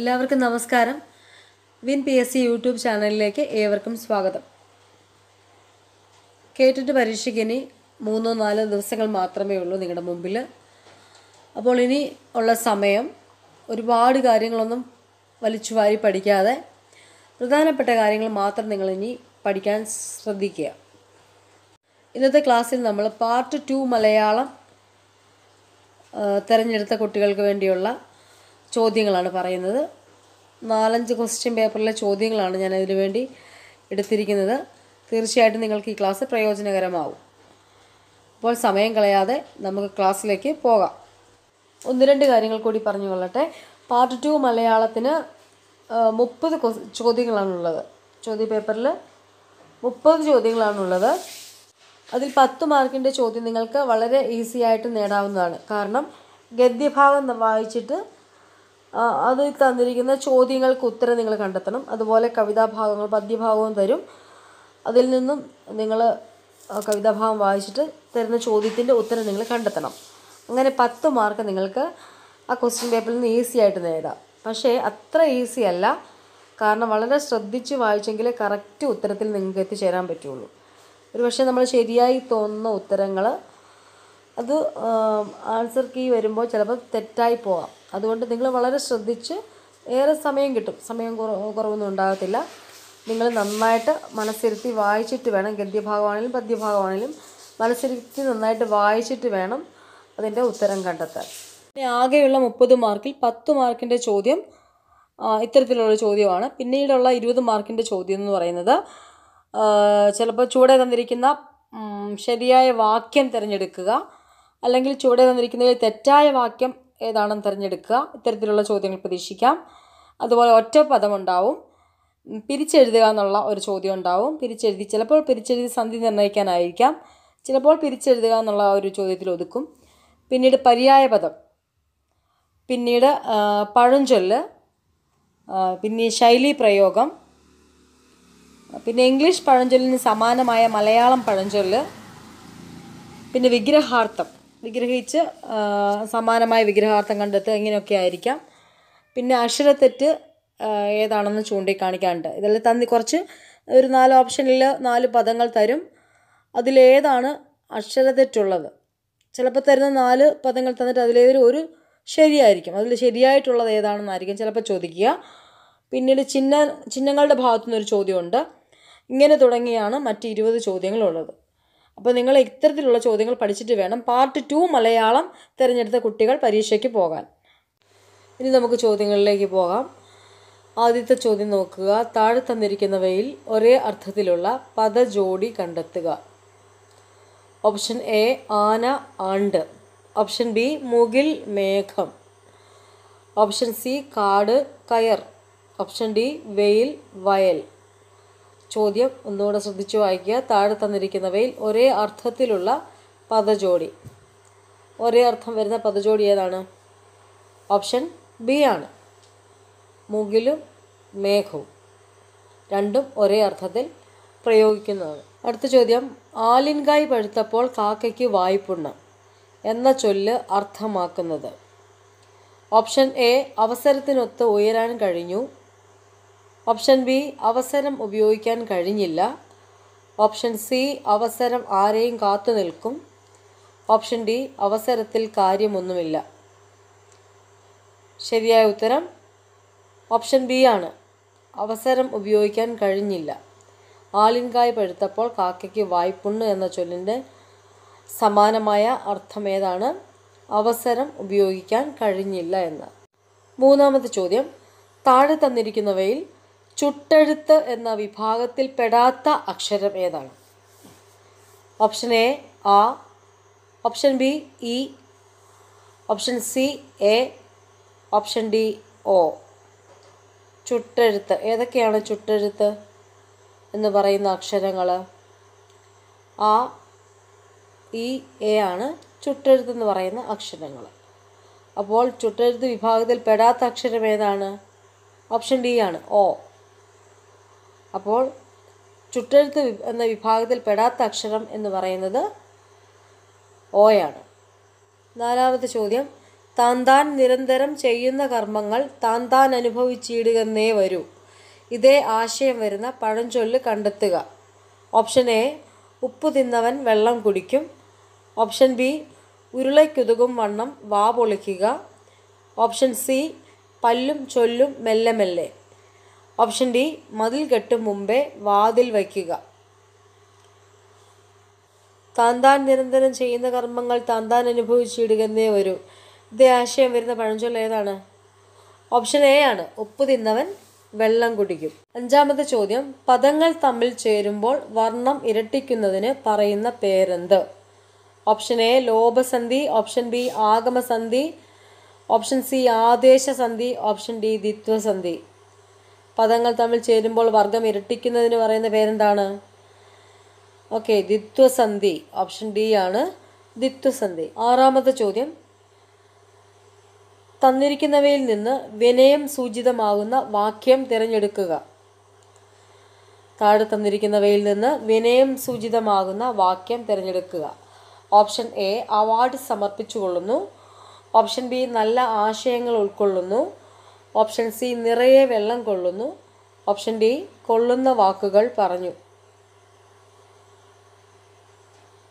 എല്ലാവർക്കും നമസ്കാരം win P S C YouTube ചാനലിലേക്ക് ഏവർക്കും സ്വാഗതം കേട്ടിട്ട് പരീക്ഷയ്ക്ക് ഇനി മൂന്നോ നാലോ ദിവസങ്ങൾ മാത്രമേ ഉള്ളൂ നിങ്ങളുടെ മുമ്പിൽ അപ്പോൾ ഇനി ഉള്ള സമയം ഒരുപാട് കാര്യങ്ങളൊന്നും വലിച്ചു വാരി പഠിക്കാതെ പ്രധാനപ്പെട്ട കാര്യങ്ങൾ മാത്രം നിങ്ങളിനി പഠിക്കാൻ ശ്രദ്ധിക്കുക ഇന്നത്തെ ക്ലാസ്സിൽ നമ്മൾ പാർട്ട് ടു മലയാളം തിരഞ്ഞെടുത്ത കുട്ടികൾക്ക് വേണ്ടിയുള്ള ചോദ്യങ്ങളാണ് പറയുന്നത് നാലഞ്ച് ക്വസ്റ്റ്യൻ പേപ്പറിലെ ചോദ്യങ്ങളാണ് ഞാൻ അതിനു വേണ്ടി എടുത്തിരിക്കുന്നത് തീർച്ചയായിട്ടും നിങ്ങൾക്ക് ഈ ക്ലാസ് പ്രയോജനകരമാവും അപ്പോൾ സമയം കളയാതെ നമുക്ക് ക്ലാസ്സിലേക്ക് പോകാം ഒന്ന് രണ്ട് കാര്യങ്ങൾ കൂടി പറഞ്ഞു കൊള്ളട്ടെ പാർട്ട് ടു മലയാളത്തിന് മുപ്പത് ചോദ്യങ്ങളാണുള്ളത് പേപ്പറിൽ മുപ്പത് ചോദ്യങ്ങളാണുള്ളത് അതിൽ പത്ത് മാർക്കിൻ്റെ ചോദ്യം നിങ്ങൾക്ക് വളരെ ഈസി ആയിട്ട് നേടാവുന്നതാണ് കാരണം ഗദ്യഭാഗം വായിച്ചിട്ട് അത് തന്നിരിക്കുന്ന ചോദ്യങ്ങൾക്ക് ഉത്തരം നിങ്ങൾ കണ്ടെത്തണം അതുപോലെ കവിതാഭാഗങ്ങൾ പദ്യഭാഗവും തരും അതിൽ നിന്നും നിങ്ങൾ കവിതാഭാഗം വായിച്ചിട്ട് തരുന്ന ചോദ്യത്തിൻ്റെ ഉത്തരം നിങ്ങൾ കണ്ടെത്തണം അങ്ങനെ പത്ത് മാർക്ക് നിങ്ങൾക്ക് ആ ക്വസ്റ്റ്യൻ പേപ്പറിൽ നിന്ന് ഈസി ആയിട്ട് നേടാം പക്ഷേ അത്ര ഈസി അല്ല കാരണം വളരെ ശ്രദ്ധിച്ച് വായിച്ചെങ്കിൽ കറക്റ്റ് ഉത്തരത്തിൽ നിങ്ങൾക്ക് എത്തിച്ചേരാൻ പറ്റുള്ളൂ ഒരു പക്ഷേ നമ്മൾ ശരിയായി തോന്നുന്ന ഉത്തരങ്ങൾ അത് ആൻസർ കീ വരുമ്പോൾ ചിലപ്പോൾ തെറ്റായി പോവാം അതുകൊണ്ട് നിങ്ങൾ വളരെ ശ്രദ്ധിച്ച് ഏറെ സമയം കിട്ടും സമയം കുറവൊന്നും ഉണ്ടാകത്തില്ല നിങ്ങൾ നന്നായിട്ട് മനസ്സിരുത്തി വായിച്ചിട്ട് വേണം ഗദ്യഭാഗമാണെങ്കിലും പദ്യഭാഗമാണെങ്കിലും മനസ്സിരുത്തി നന്നായിട്ട് വായിച്ചിട്ട് വേണം അതിൻ്റെ ഉത്തരം കണ്ടെത്താൻ പിന്നെ ആകെയുള്ള മുപ്പത് മാർക്കിൽ പത്ത് മാർക്കിൻ്റെ ചോദ്യം ഇത്തരത്തിലുള്ള ചോദ്യമാണ് പിന്നീടുള്ള ഇരുപത് മാർക്കിൻ്റെ ചോദ്യം എന്ന് പറയുന്നത് ചിലപ്പോൾ ചൂടെ തന്നിരിക്കുന്ന ശരിയായ വാക്യം തിരഞ്ഞെടുക്കുക അല്ലെങ്കിൽ ചൂടെ തന്നിരിക്കുന്നതിൽ തെറ്റായ വാക്യം ഏതാണെന്ന് തിരഞ്ഞെടുക്കുക ഇത്തരത്തിലുള്ള ചോദ്യങ്ങൾ പ്രതീക്ഷിക്കാം അതുപോലെ ഒറ്റ പദമുണ്ടാവും പിരിച്ചെഴുതുക എന്നുള്ള ഒരു ചോദ്യം ഉണ്ടാവും പിരിച്ചെഴുതി ചിലപ്പോൾ പിരിച്ചെഴുതി സന്ധി നിർണ്ണയിക്കാനായിരിക്കാം ചിലപ്പോൾ പിരിച്ചെഴുതുക എന്നുള്ള ഒരു ചോദ്യത്തിൽ ഒതുക്കും പിന്നീട് പര്യായ പദം പിന്നീട് പഴഞ്ചൊല്ല് പിന്നെ ശൈലി പ്രയോഗം പിന്നെ ഇംഗ്ലീഷ് പഴഞ്ചൊല്ലിന് സമാനമായ മലയാളം പഴഞ്ചൊല്ല് പിന്നെ വിഗ്രഹാർത്ഥം വിഗ്രഹിച്ച് സമാനമായ വിഗ്രഹാർത്ഥം കണ്ടെത്തുക ഇങ്ങനെയൊക്കെ ആയിരിക്കാം പിന്നെ അക്ഷരത്തെറ്റ് ഏതാണെന്ന് ചൂണ്ടിക്കാണിക്കാനുണ്ട് ഇതെല്ലാം തന്നി കുറച്ച് ഒരു നാല് ഓപ്ഷനിൽ നാല് പദങ്ങൾ തരും അതിലേതാണ് അക്ഷരത്തെറ്റുള്ളത് ചിലപ്പോൾ തരുന്ന നാല് പദങ്ങൾ തന്നിട്ട് അതിലേതൊരു ഒരു ശരിയായിരിക്കും അതിൽ ശരിയായിട്ടുള്ളത് ഏതാണെന്നായിരിക്കും ചിലപ്പോൾ ചോദിക്കുക പിന്നീട് ചിഹ്ന ചിഹ്നങ്ങളുടെ ഭാഗത്തു നിന്നൊരു ചോദ്യമുണ്ട് ഇങ്ങനെ തുടങ്ങിയാണ് മറ്റ് ഇരുപത് ചോദ്യങ്ങളുള്ളത് അപ്പോൾ നിങ്ങൾ ഇത്തരത്തിലുള്ള ചോദ്യങ്ങൾ പഠിച്ചിട്ട് വേണം പാർട്ട് ടു മലയാളം തിരഞ്ഞെടുത്ത കുട്ടികൾ പരീക്ഷയ്ക്ക് പോകാൻ ഇനി നമുക്ക് ചോദ്യങ്ങളിലേക്ക് പോകാം ആദ്യത്തെ ചോദ്യം നോക്കുക താഴെ തന്നിരിക്കുന്നവയിൽ ഒരേ അർത്ഥത്തിലുള്ള പദജോടി കണ്ടെത്തുക ഓപ്ഷൻ എ ആന ആണ്ട് ഓപ്ഷൻ ബി മുകിൽ മേഘം ഓപ്ഷൻ സി കാട് കയർ ഓപ്ഷൻ ഡി വെയിൽ വയൽ ചോദ്യം ഒന്നുകൂടെ ശ്രദ്ധിച്ചു വായിക്കുക താഴെ തന്നിരിക്കുന്നവയിൽ ഒരേ അർത്ഥത്തിലുള്ള പദജോഡി ഒരേ അർത്ഥം വരുന്ന പദജോഡി ഏതാണ് ഓപ്ഷൻ ബി ആണ് മുകിലും മേഘവും രണ്ടും ഒരേ അർത്ഥത്തിൽ പ്രയോഗിക്കുന്നതാണ് അടുത്ത ചോദ്യം ആലിൻകായ് പഴുത്തപ്പോൾ കാക്കയ്ക്ക് വായ്പുണ്ണ എന്ന ചൊല്ല് അർത്ഥമാക്കുന്നത് ഓപ്ഷൻ എ അവസരത്തിനൊത്ത് ഉയരാൻ കഴിഞ്ഞു ഓപ്ഷൻ ബി അവസരം ഉപയോഗിക്കാൻ കഴിഞ്ഞില്ല ഓപ്ഷൻ സി അവസരം ആരെയും കാത്തു നിൽക്കും ഓപ്ഷൻ ഡി അവസരത്തിൽ കാര്യമൊന്നുമില്ല ശരിയായ ഉത്തരം ഓപ്ഷൻ ബി ആണ് അവസരം ഉപയോഗിക്കാൻ കഴിഞ്ഞില്ല ആലിൻകായ് പഴുത്തപ്പോൾ കാക്കയ്ക്ക് വായ്പുണ്ണ് എന്ന ചൊല്ലിൻ്റെ സമാനമായ അർത്ഥം ഏതാണ് അവസരം ഉപയോഗിക്കാൻ കഴിഞ്ഞില്ല എന്ന് മൂന്നാമത്തെ ചോദ്യം താഴെ തന്നിരിക്കുന്നവയിൽ ചുട്ടെഴുത്ത് എന്ന വിഭാഗത്തിൽ പെടാത്ത അക്ഷരം ഏതാണ് ഓപ്ഷൻ എ ആ ഓപ്ഷൻ ബി ഇ ഓപ്ഷൻ സി എ ഓപ്ഷൻ ഡി ഒ ചുട്ടെഴുത്ത് ഏതൊക്കെയാണ് ചുട്ടെഴുത്ത് എന്ന് പറയുന്ന അക്ഷരങ്ങൾ ആ ഇ എ ആണ് ചുട്ടെഴുത്ത് എന്ന് പറയുന്ന അക്ഷരങ്ങൾ അപ്പോൾ ചുട്ടെഴുത്ത് വിഭാഗത്തിൽ പെടാത്ത അക്ഷരം ഏതാണ് ഓപ്ഷൻ ഡി ആണ് ഓ അപ്പോൾ ചുട്ടെഴുത്ത് എന്ന വിഭാഗത്തിൽ പെടാത്ത അക്ഷരം എന്ന് പറയുന്നത് ഓയാണ് നാലാമത്തെ ചോദ്യം താൻ താൻ നിരന്തരം ചെയ്യുന്ന കർമ്മങ്ങൾ താൻ താൻ അനുഭവിച്ചിടുകന്നേ വരൂ ഇതേ ആശയം വരുന്ന പഴഞ്ചൊല്ല് കണ്ടെത്തുക ഓപ്ഷൻ എ ഉപ്പ് തിന്നവൻ വെള്ളം കുടിക്കും ഓപ്ഷൻ ബി ഉരുളയ്ക്കുതുകും വണ്ണം വാ പൊളിക്കുക ഓപ്ഷൻ സി പല്ലും ചൊല്ലും മെല്ലെ മെല്ലെ ഓപ്ഷൻ ഡി മതിൽ കെട്ടും മുമ്പേ വാതിൽ വയ്ക്കുക താൻ താൻ നിരന്തരം ചെയ്യുന്ന കർമ്മങ്ങൾ താൻ താൻ അനുഭവിച്ചിടുകന്നേ വരൂ ഇതേ ആശയം വരുന്ന പഴഞ്ചൊല്ല ഏതാണ് ഓപ്ഷൻ എ ആണ് ഉപ്പ് തിന്നവൻ വെള്ളം കുടിക്കും അഞ്ചാമത്തെ ചോദ്യം പദങ്ങൾ തമ്മിൽ ചേരുമ്പോൾ വർണ്ണം ഇരട്ടിക്കുന്നതിന് പറയുന്ന പേരെന്ത് ഓപ്ഷൻ എ ലോപസന്ധി ഓപ്ഷൻ ബി ആഗമസന്ധി ഓപ്ഷൻ സി ആദേശസന്ധി ഓപ്ഷൻ ഡി ദ്വിത്വസന്ധി പദങ്ങൾ തമ്മിൽ ചേരുമ്പോൾ വർഗം ഇരട്ടിക്കുന്നതിന് പറയുന്ന പേരെന്താണ് ഓക്കെ ദ്വിത്വസന്ധി ഓപ്ഷൻ ഡി ആണ് ദ്വിത്വസന്ധി ആറാമത്തെ ചോദ്യം തന്നിരിക്കുന്നവയിൽ നിന്ന് വിനയം സൂചിതമാകുന്ന വാക്യം തിരഞ്ഞെടുക്കുക താഴെ തന്നിരിക്കുന്നവയിൽ നിന്ന് വിനയം സൂചിതമാകുന്ന വാക്യം തിരഞ്ഞെടുക്കുക ഓപ്ഷൻ എ അവാർഡ് സമർപ്പിച്ചു ഓപ്ഷൻ ബി നല്ല ആശയങ്ങൾ ഉൾക്കൊള്ളുന്നു ഓപ്ഷൻ സി നിറയെ വെള്ളം കൊള്ളുന്നു ഓപ്ഷൻ ഡി കൊള്ളുന്ന വാക്കുകൾ പറഞ്ഞു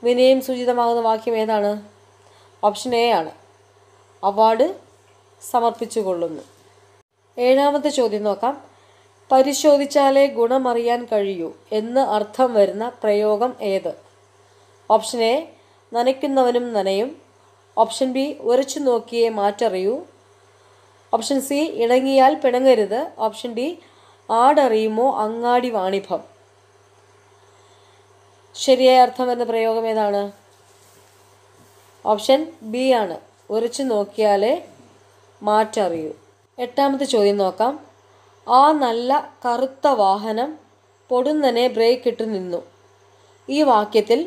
വിനയം സൂചിതമാകുന്ന വാക്യം ഏതാണ് ഓപ്ഷൻ എ ആണ് അവാർഡ് സമർപ്പിച്ചു കൊള്ളുന്നു ഏഴാമത്തെ ചോദ്യം നോക്കാം പരിശോധിച്ചാലേ ഗുണമറിയാൻ കഴിയൂ എന്ന് അർത്ഥം വരുന്ന പ്രയോഗം ഏത് ഓപ്ഷൻ എ നനയ്ക്കുന്നവനും നനയും ഓപ്ഷൻ ബി ഉരച്ചു നോക്കിയേ മാറ്ററിയൂ ഓപ്ഷൻ സി ഇണങ്ങിയാൽ പിണങ്ങരുത് ഓപ്ഷൻ ഡി ആടറിയുമോ അങ്ങാടി വാണിഭം ശരിയായ അർത്ഥം വരുന്ന പ്രയോഗം ഏതാണ് ഓപ്ഷൻ ബി ആണ് ഉരച്ചു നോക്കിയാലേ മാറ്ററിയൂ എട്ടാമത്തെ ചോദ്യം നോക്കാം ആ നല്ല കറുത്ത വാഹനം പൊടുന്നനെ ബ്രേക്ക് ഇട്ട് നിന്നു ഈ വാക്യത്തിൽ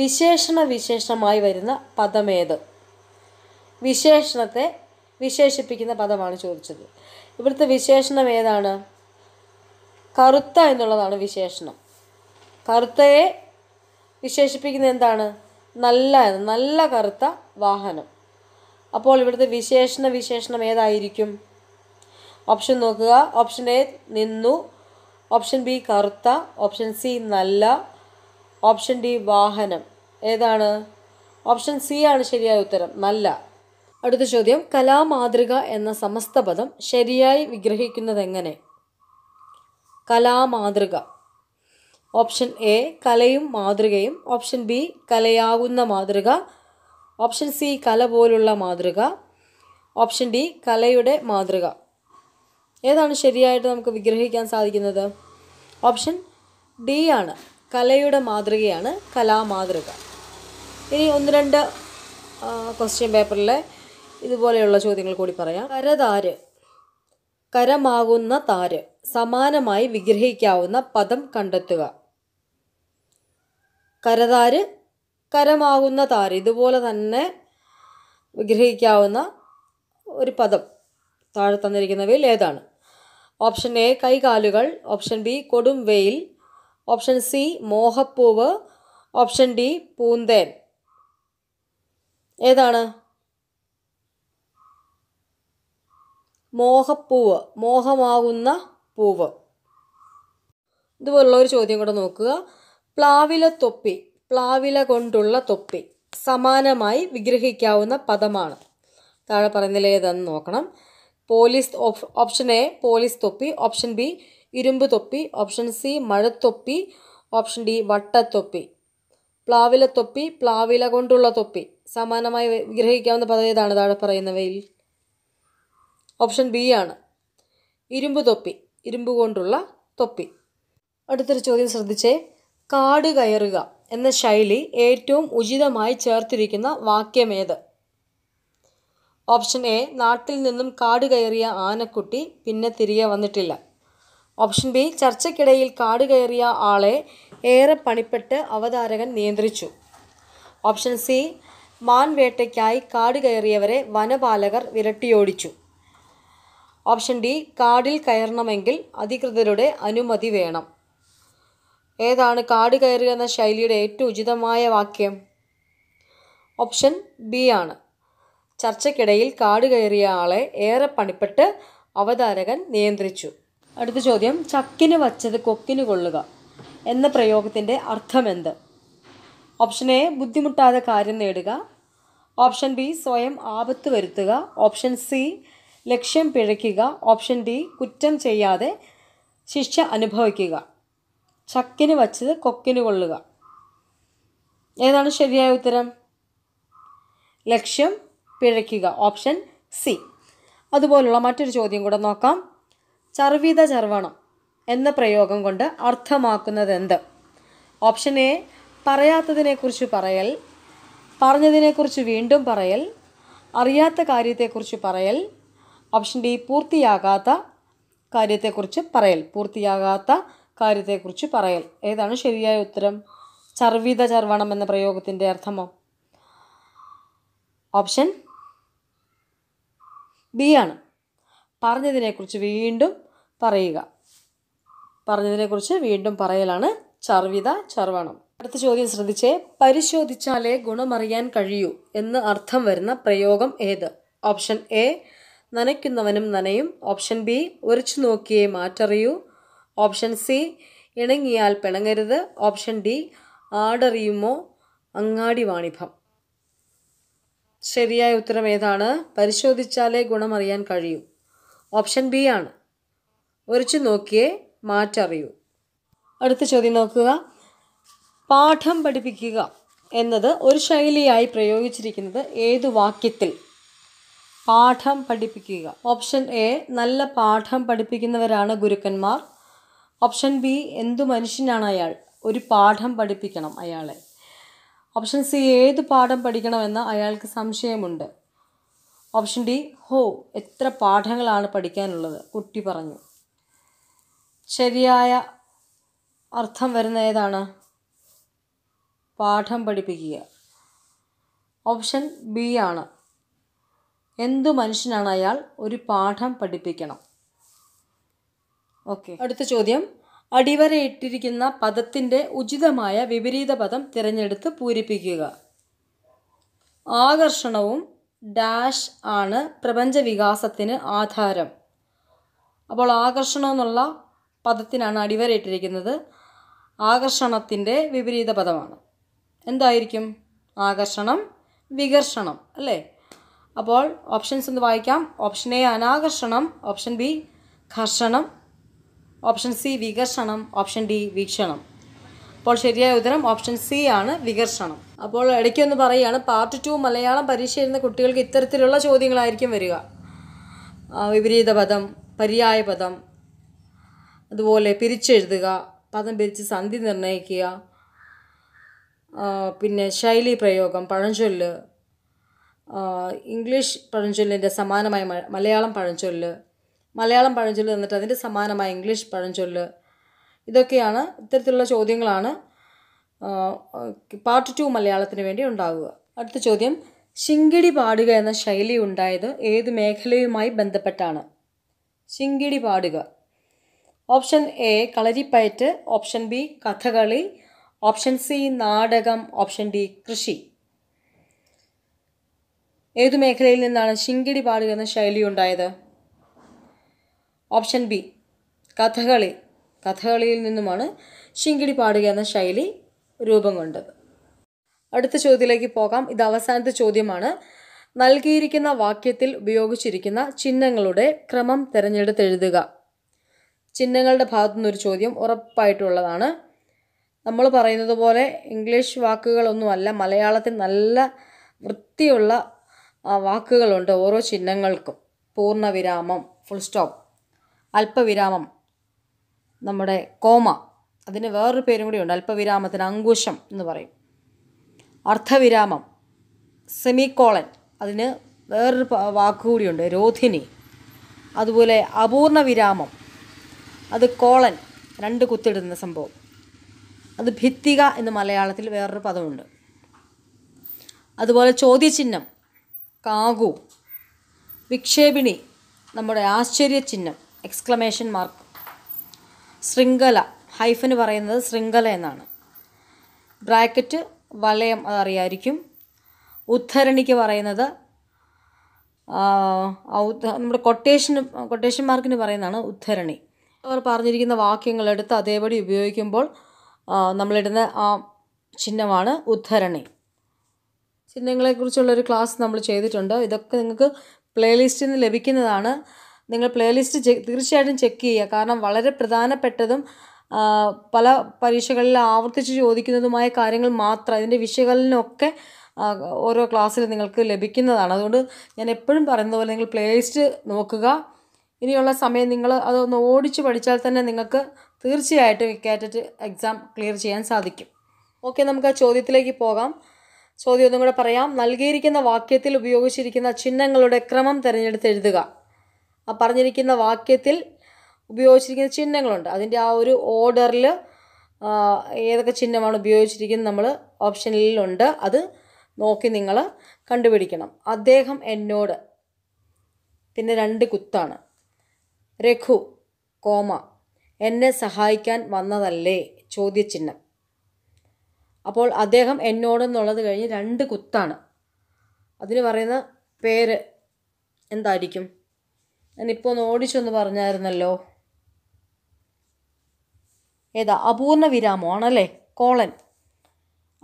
വിശേഷണ വിശേഷമായി വരുന്ന പദമേത് വിശേഷണത്തെ വിശേഷിപ്പിക്കുന്ന പദമാണ് ചോദിച്ചത് ഇവിടുത്തെ വിശേഷണം ഏതാണ് കറുത്ത എന്നുള്ളതാണ് വിശേഷണം കറുത്തയെ വിശേഷിപ്പിക്കുന്ന എന്താണ് നല്ല നല്ല കറുത്ത വാഹനം അപ്പോൾ ഇവിടുത്തെ വിശേഷണ വിശേഷണം ഏതായിരിക്കും ഓപ്ഷൻ നോക്കുക ഓപ്ഷൻ എ നിന്നു ഓപ്ഷൻ ബി കറുത്ത ഓപ്ഷൻ സി നല്ല ഓപ്ഷൻ ഡി വാഹനം ഏതാണ് ഓപ്ഷൻ സി ആണ് ശരിയായ ഉത്തരം നല്ല അടുത്ത ചോദ്യം കലാമാതൃക എന്ന സമസ്ത പദം ശരിയായി എങ്ങനെ കലാമാതൃക ഓപ്ഷൻ എ കലയും മാതൃകയും ഓപ്ഷൻ ബി കലയാകുന്ന മാതൃക ഓപ്ഷൻ സി കല പോലുള്ള മാതൃക ഓപ്ഷൻ ഡി കലയുടെ മാതൃക ഏതാണ് ശരിയായിട്ട് നമുക്ക് വിഗ്രഹിക്കാൻ സാധിക്കുന്നത് ഓപ്ഷൻ ഡി ആണ് കലയുടെ മാതൃകയാണ് കലാമാതൃക ഇനി ഒന്ന് രണ്ട് ക്വസ്റ്റ്യൻ പേപ്പറിലെ ഇതുപോലെയുള്ള ചോദ്യങ്ങൾ കൂടി പറയാം കരതാര് കരമാകുന്ന താര് സമാനമായി വിഗ്രഹിക്കാവുന്ന പദം കണ്ടെത്തുക കരതാര് കരമാകുന്ന താര് ഇതുപോലെ തന്നെ വിഗ്രഹിക്കാവുന്ന ഒരു പദം താഴെ തന്നിരിക്കുന്നവയിൽ ഏതാണ് ഓപ്ഷൻ എ കൈകാലുകൾ ഓപ്ഷൻ ബി കൊടും വെയിൽ ഓപ്ഷൻ സി മോഹപ്പൂവ് ഓപ്ഷൻ ഡി പൂന്തേൻ ഏതാണ് മോഹപ്പൂവ് മോഹമാകുന്ന പൂവ് ഇതുപോലുള്ള ഒരു ചോദ്യം കൂടെ നോക്കുക പ്ലാവില തൊപ്പി പ്ലാവില കൊണ്ടുള്ള തൊപ്പി സമാനമായി വിഗ്രഹിക്കാവുന്ന പദമാണ് താഴെ പറയുന്നതിൽ നോക്കണം പോലീസ് ഓപ്ഷൻ എ പോലീസ് തൊപ്പി ഓപ്ഷൻ ബി ഇരുമ്പ് തൊപ്പി ഓപ്ഷൻ സി മഴത്തൊപ്പി ഓപ്ഷൻ ഡി വട്ടത്തൊപ്പി പ്ലാവില തൊപ്പി പ്ലാവില കൊണ്ടുള്ള തൊപ്പി സമാനമായി വിഗ്രഹിക്കാവുന്ന പദം ഏതാണ് താഴെ പറയുന്നവയിൽ ഓപ്ഷൻ ബി ആണ് ഇരുമ്പ് തൊപ്പി ഇരുമ്പ് കൊണ്ടുള്ള തൊപ്പി അടുത്തൊരു ചോദ്യം ശ്രദ്ധിച്ചേ കാട് കയറുക എന്ന ശൈലി ഏറ്റവും ഉചിതമായി ചേർത്തിരിക്കുന്ന വാക്യമേത് ഓപ്ഷൻ എ നാട്ടിൽ നിന്നും കാട് കയറിയ ആനക്കുട്ടി പിന്നെ തിരികെ വന്നിട്ടില്ല ഓപ്ഷൻ ബി ചർച്ചയ്ക്കിടയിൽ കാട് കയറിയ ആളെ ഏറെ പണിപ്പെട്ട് അവതാരകൻ നിയന്ത്രിച്ചു ഓപ്ഷൻ സി മാൻവേട്ടയ്ക്കായി കാട് കയറിയവരെ വനപാലകർ വിരട്ടിയോടിച്ചു ഓപ്ഷൻ ഡി കാടിൽ കയറണമെങ്കിൽ അധികൃതരുടെ അനുമതി വേണം ഏതാണ് കാട് കയറുക എന്ന ശൈലിയുടെ ഏറ്റവും ഉചിതമായ വാക്യം ഓപ്ഷൻ ബി ആണ് ചർച്ചയ്ക്കിടയിൽ കാട് കയറിയ ആളെ ഏറെ പണിപ്പെട്ട് അവതാരകൻ നിയന്ത്രിച്ചു അടുത്ത ചോദ്യം ചക്കിന് വച്ചത് കൊക്കിന് കൊള്ളുക എന്ന പ്രയോഗത്തിൻ്റെ അർത്ഥമെന്ത് ഓപ്ഷൻ എ ബുദ്ധിമുട്ടാതെ കാര്യം നേടുക ഓപ്ഷൻ ബി സ്വയം ആപത്ത് വരുത്തുക ഓപ്ഷൻ സി ലക്ഷ്യം പിഴയ്ക്കുക ഓപ്ഷൻ ഡി കുറ്റം ചെയ്യാതെ ശിക്ഷ അനുഭവിക്കുക ചക്കിന് വച്ചത് കൊക്കിന് കൊള്ളുക ഏതാണ് ശരിയായ ഉത്തരം ലക്ഷ്യം പിഴയ്ക്കുക ഓപ്ഷൻ സി അതുപോലുള്ള മറ്റൊരു ചോദ്യം കൂടെ നോക്കാം ചർവിത ചർവണം എന്ന പ്രയോഗം കൊണ്ട് അർത്ഥമാക്കുന്നത് എന്ത് ഓപ്ഷൻ എ പറയാത്തതിനെക്കുറിച്ച് പറയൽ പറഞ്ഞതിനെക്കുറിച്ച് വീണ്ടും പറയൽ അറിയാത്ത കാര്യത്തെക്കുറിച്ച് പറയൽ ഓപ്ഷൻ ഡി പൂർത്തിയാകാത്ത കാര്യത്തെക്കുറിച്ച് പറയൽ പൂർത്തിയാകാത്ത കാര്യത്തെക്കുറിച്ച് പറയൽ ഏതാണ് ശരിയായ ഉത്തരം ചർവിത ചർവണം എന്ന പ്രയോഗത്തിൻ്റെ അർത്ഥമോ ഓപ്ഷൻ ബി ആണ് പറഞ്ഞതിനെക്കുറിച്ച് വീണ്ടും പറയുക പറഞ്ഞതിനെക്കുറിച്ച് വീണ്ടും പറയലാണ് ചർവിത ചർവണം അടുത്ത ചോദ്യം ശ്രദ്ധിച്ചേ പരിശോധിച്ചാലേ ഗുണമറിയാൻ കഴിയൂ എന്ന് അർത്ഥം വരുന്ന പ്രയോഗം ഏത് ഓപ്ഷൻ എ നനയ്ക്കുന്നവനും നനയും ഓപ്ഷൻ ബി ഒരച്ചു നോക്കിയേ മാറ്ററിയൂ ഓപ്ഷൻ സി ഇണങ്ങിയാൽ പിണങ്ങരുത് ഓപ്ഷൻ ഡി ആടറിയുമോ അങ്ങാടി വാണിഭം ശരിയായ ഉത്തരം ഏതാണ് പരിശോധിച്ചാലേ ഗുണമറിയാൻ കഴിയൂ ഓപ്ഷൻ ബി ആണ് ഒരച്ചു നോക്കിയേ മാറ്ററിയൂ അടുത്ത ചോദ്യം നോക്കുക പാഠം പഠിപ്പിക്കുക എന്നത് ഒരു ശൈലിയായി പ്രയോഗിച്ചിരിക്കുന്നത് ഏതു വാക്യത്തിൽ പാഠം പഠിപ്പിക്കുക ഓപ്ഷൻ എ നല്ല പാഠം പഠിപ്പിക്കുന്നവരാണ് ഗുരുക്കന്മാർ ഓപ്ഷൻ ബി എന്തു മനുഷ്യനാണ് അയാൾ ഒരു പാഠം പഠിപ്പിക്കണം അയാളെ ഓപ്ഷൻ സി ഏത് പാഠം പഠിക്കണമെന്ന് അയാൾക്ക് സംശയമുണ്ട് ഓപ്ഷൻ ഡി ഹോ എത്ര പാഠങ്ങളാണ് പഠിക്കാനുള്ളത് കുട്ടി പറഞ്ഞു ശരിയായ അർത്ഥം വരുന്ന ഏതാണ് പാഠം പഠിപ്പിക്കുക ഓപ്ഷൻ ബി ആണ് എന്തു മനുഷ്യനാണ് അയാൾ ഒരു പാഠം പഠിപ്പിക്കണം ഓക്കെ അടുത്ത ചോദ്യം അടിവരയിട്ടിരിക്കുന്ന പദത്തിൻ്റെ ഉചിതമായ വിപരീത പദം തിരഞ്ഞെടുത്ത് പൂരിപ്പിക്കുക ആകർഷണവും ഡാഷ് ആണ് പ്രപഞ്ച വികാസത്തിന് ആധാരം അപ്പോൾ ആകർഷണം എന്നുള്ള പദത്തിനാണ് അടിവരയിട്ടിരിക്കുന്നത് ആകർഷണത്തിൻ്റെ വിപരീത പദമാണ് എന്തായിരിക്കും ആകർഷണം വികർഷണം അല്ലേ അപ്പോൾ ഓപ്ഷൻസ് ഒന്ന് വായിക്കാം ഓപ്ഷൻ എ അനാകർഷണം ഓപ്ഷൻ ബി ഘർഷണം ഓപ്ഷൻ സി വികർഷണം ഓപ്ഷൻ ഡി വീക്ഷണം അപ്പോൾ ശരിയായ ഉത്തരം ഓപ്ഷൻ സി ആണ് വികർഷണം അപ്പോൾ ഇടയ്ക്ക് ഒന്ന് പറയുകയാണ് പാർട്ട് ടു മലയാളം പരീക്ഷയിരുന്ന കുട്ടികൾക്ക് ഇത്തരത്തിലുള്ള ചോദ്യങ്ങളായിരിക്കും വരിക വിപരീത പദം പര്യായ പദം അതുപോലെ പിരിച്ചെഴുതുക പദം പിരിച്ച് സന്ധി നിർണ്ണയിക്കുക പിന്നെ ശൈലി പ്രയോഗം പഴഞ്ചൊല്ല് ഇംഗ്ലീഷ് പഴഞ്ചൊല്ലിൻ്റെ സമാനമായ മലയാളം പഴഞ്ചൊല്ല് മലയാളം പഴഞ്ചൊല്ല് തന്നിട്ട് അതിൻ്റെ സമാനമായ ഇംഗ്ലീഷ് പഴഞ്ചൊല്ല് ഇതൊക്കെയാണ് ഇത്തരത്തിലുള്ള ചോദ്യങ്ങളാണ് പാർട്ട് ടു മലയാളത്തിന് വേണ്ടി ഉണ്ടാകുക അടുത്ത ചോദ്യം ശിങ്കിടി പാടുക എന്ന ശൈലി ഉണ്ടായത് ഏത് മേഖലയുമായി ബന്ധപ്പെട്ടാണ് ശിങ്കിടി പാടുക ഓപ്ഷൻ എ കളരിപ്പയറ്റ് ഓപ്ഷൻ ബി കഥകളി ഓപ്ഷൻ സി നാടകം ഓപ്ഷൻ ഡി കൃഷി ഏതു മേഖലയിൽ നിന്നാണ് ശിങ്കിടി പാടുക എന്ന ശൈലി ഉണ്ടായത് ഓപ്ഷൻ ബി കഥകളി കഥകളിയിൽ നിന്നുമാണ് ശിങ്കിടി പാടുക എന്ന ശൈലി രൂപം കൊണ്ടത് അടുത്ത ചോദ്യത്തിലേക്ക് പോകാം ഇത് അവസാനത്തെ ചോദ്യമാണ് നൽകിയിരിക്കുന്ന വാക്യത്തിൽ ഉപയോഗിച്ചിരിക്കുന്ന ചിഹ്നങ്ങളുടെ ക്രമം തിരഞ്ഞെടുത്തെഴുതുക ചിഹ്നങ്ങളുടെ ഭാഗത്തു നിന്നൊരു ചോദ്യം ഉറപ്പായിട്ടുള്ളതാണ് നമ്മൾ പറയുന്നത് പോലെ ഇംഗ്ലീഷ് വാക്കുകളൊന്നുമല്ല മലയാളത്തിൽ നല്ല വൃത്തിയുള്ള വാക്കുകളുണ്ട് ഓരോ ചിഹ്നങ്ങൾക്കും പൂർണ്ണവിരാമം ഫുൾ സ്റ്റോപ്പ് അല്പവിരാമം നമ്മുടെ കോമ അതിന് വേറൊരു പേരും ഉണ്ട് അല്പവിരാമത്തിന് അങ്കുശം എന്ന് പറയും അർത്ഥവിരാമം സെമിക്കോളൻ അതിന് വേറൊരു വാക്കുകൂടിയുണ്ട് രോധിനി അതുപോലെ അപൂർണ വിരാമം അത് കോളൻ രണ്ട് കുത്തിടുന്ന സംഭവം അത് ഭിത്തിക എന്ന് മലയാളത്തിൽ വേറൊരു പദമുണ്ട് അതുപോലെ ചോദ്യചിഹ്നം കാകു വിക്ഷേപിണി നമ്മുടെ ആശ്ചര്യചിഹ്നം എക്സ്ക്ലമേഷൻ മാർക്ക് ശൃംഖല ഹൈഫന് പറയുന്നത് ശൃംഖല എന്നാണ് ബ്രാക്കറ്റ് വലയം അതറിയായിരിക്കും ഉദ്ധരണിക്ക് പറയുന്നത് നമ്മുടെ കൊട്ടേഷൻ കൊട്ടേഷൻ മാർക്കിന് പറയുന്നതാണ് ഉദ്ധരണി അവർ പറഞ്ഞിരിക്കുന്ന വാക്യങ്ങൾ എടുത്ത് അതേപടി ഉപയോഗിക്കുമ്പോൾ നമ്മളിടുന്ന ആ ചിഹ്നമാണ് ഉദ്ധരണി ചിഹ്നങ്ങളെക്കുറിച്ചുള്ളൊരു ക്ലാസ് നമ്മൾ ചെയ്തിട്ടുണ്ട് ഇതൊക്കെ നിങ്ങൾക്ക് പ്ലേലിസ്റ്റിൽ നിന്ന് ലഭിക്കുന്നതാണ് നിങ്ങൾ പ്ലേലിസ്റ്റ് തീർച്ചയായിട്ടും ചെക്ക് ചെയ്യുക കാരണം വളരെ പ്രധാനപ്പെട്ടതും പല പരീക്ഷകളിൽ ആവർത്തിച്ച് ചോദിക്കുന്നതുമായ കാര്യങ്ങൾ മാത്രം അതിൻ്റെ വിശകലനമൊക്കെ ഓരോ ക്ലാസ്സിൽ നിങ്ങൾക്ക് ലഭിക്കുന്നതാണ് അതുകൊണ്ട് ഞാൻ എപ്പോഴും പറയുന്നത് പോലെ നിങ്ങൾ പ്ലേലിസ്റ്റ് നോക്കുക ഇനിയുള്ള സമയം നിങ്ങൾ അതൊന്ന് ഓടിച്ച് പഠിച്ചാൽ തന്നെ നിങ്ങൾക്ക് തീർച്ചയായിട്ടും കാറ്ററ്റ് എക്സാം ക്ലിയർ ചെയ്യാൻ സാധിക്കും ഓക്കെ നമുക്ക് ആ ചോദ്യത്തിലേക്ക് പോകാം ചോദ്യം ഒന്നും കൂടെ പറയാം നൽകിയിരിക്കുന്ന വാക്യത്തിൽ ഉപയോഗിച്ചിരിക്കുന്ന ചിഹ്നങ്ങളുടെ ക്രമം തിരഞ്ഞെടുത്ത് എഴുതുക ആ പറഞ്ഞിരിക്കുന്ന വാക്യത്തിൽ ഉപയോഗിച്ചിരിക്കുന്ന ചിഹ്നങ്ങളുണ്ട് അതിൻ്റെ ആ ഒരു ഓർഡറിൽ ഏതൊക്കെ ചിഹ്നമാണ് ഉപയോഗിച്ചിരിക്കുന്നത് നമ്മൾ ഓപ്ഷനിലുണ്ട് അത് നോക്കി നിങ്ങൾ കണ്ടുപിടിക്കണം അദ്ദേഹം എന്നോട് പിന്നെ രണ്ട് കുത്താണ് രഘു കോമ എന്നെ സഹായിക്കാൻ വന്നതല്ലേ ചോദ്യചിഹ്നം അപ്പോൾ അദ്ദേഹം എന്നുള്ളത് കഴിഞ്ഞ് രണ്ട് കുത്താണ് അതിന് പറയുന്ന പേര് എന്തായിരിക്കും ഞാനിപ്പോൾ ഒന്ന് ഓടിച്ചൊന്ന് പറഞ്ഞായിരുന്നല്ലോ ഏതാ അപൂർണ വിരാമമാണല്ലേ കോളൻ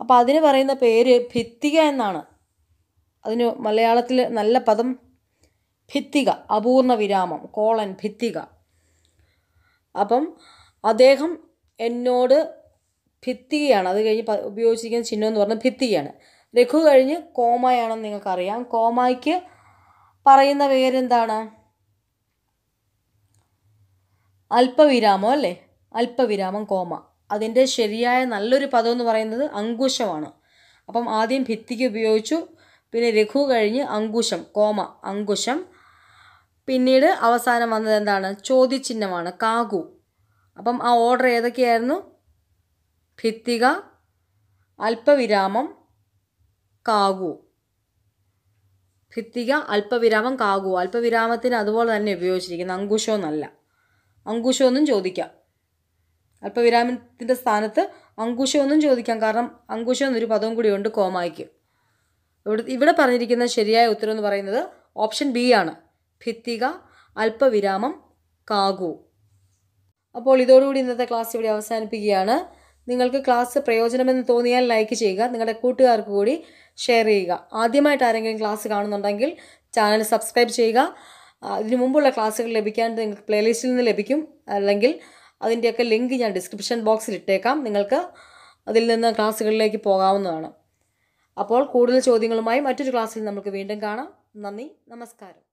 അപ്പോൾ അതിന് പറയുന്ന പേര് ഭിത്തിക എന്നാണ് അതിന് മലയാളത്തിൽ നല്ല പദം ഭിത്തിക അപൂർണ വിരാമം കോളൻ ഭിത്തിക അപ്പം അദ്ദേഹം എന്നോട് ഭിത്തികയാണ് അത് കഴിഞ്ഞ് ഉപയോഗിച്ചിരിക്കുന്ന ചിഹ്നം എന്ന് പറഞ്ഞാൽ ഭിത്തികയാണ് രഘു കഴിഞ്ഞ് കോമയാണെന്ന് നിങ്ങൾക്കറിയാം കോമയ്ക്ക് പറയുന്ന പേരെന്താണ് അല്പവിരാമം അല്ലേ അല്പവിരാമം കോമ അതിൻ്റെ ശരിയായ നല്ലൊരു പദം എന്ന് പറയുന്നത് അങ്കുശമാണ് അപ്പം ആദ്യം ഭിത്തിക്ക് ഉപയോഗിച്ചു പിന്നെ രഘു കഴിഞ്ഞ് അങ്കുശം കോമ അങ്കുശം പിന്നീട് അവസാനം വന്നത് എന്താണ് ചോദ്യചിഹ്നമാണ് കാകു അപ്പം ആ ഓർഡർ ഏതൊക്കെയായിരുന്നു ഭിത്തിക അല്പവിരാമം കാകു ഭിത്തിക അല്പവിരാമം കാകു അല്പവിരാമത്തിന് അതുപോലെ തന്നെ ഉപയോഗിച്ചിരിക്കുന്നത് അങ്കുശോ എന്നല്ല അങ്കുശോ എന്നും ചോദിക്കാം അല്പവിരാമത്തിൻ്റെ സ്ഥാനത്ത് അങ്കുശോ എന്നും ചോദിക്കാം കാരണം അങ്കുശോ എന്നൊരു പദവും ഉണ്ട് കോമായിക്ക് ഇവിടെ ഇവിടെ പറഞ്ഞിരിക്കുന്ന ശരിയായ ഉത്തരം എന്ന് പറയുന്നത് ഓപ്ഷൻ ബി ആണ് ഭിത്തിക അല്പവിരാമം കാകു അപ്പോൾ ഇതോടുകൂടി ഇന്നത്തെ ക്ലാസ് ഇവിടെ അവസാനിപ്പിക്കുകയാണ് നിങ്ങൾക്ക് ക്ലാസ് പ്രയോജനമെന്ന് തോന്നിയാൽ ലൈക്ക് ചെയ്യുക നിങ്ങളുടെ കൂട്ടുകാർക്ക് കൂടി ഷെയർ ചെയ്യുക ആദ്യമായിട്ട് ആരെങ്കിലും ക്ലാസ് കാണുന്നുണ്ടെങ്കിൽ ചാനൽ സബ്സ്ക്രൈബ് ചെയ്യുക ഇതിനു മുമ്പുള്ള ക്ലാസ്സുകൾ ലഭിക്കാൻ നിങ്ങൾക്ക് പ്ലേലിസ്റ്റിൽ നിന്ന് ലഭിക്കും അല്ലെങ്കിൽ അതിൻ്റെയൊക്കെ ലിങ്ക് ഞാൻ ഡിസ്ക്രിപ്ഷൻ ബോക്സിൽ ഇട്ടേക്കാം നിങ്ങൾക്ക് അതിൽ നിന്ന് ക്ലാസ്സുകളിലേക്ക് പോകാവുന്നതാണ് അപ്പോൾ കൂടുതൽ ചോദ്യങ്ങളുമായി മറ്റൊരു ക്ലാസ്സിൽ നമുക്ക് വീണ്ടും കാണാം നന്ദി നമസ്കാരം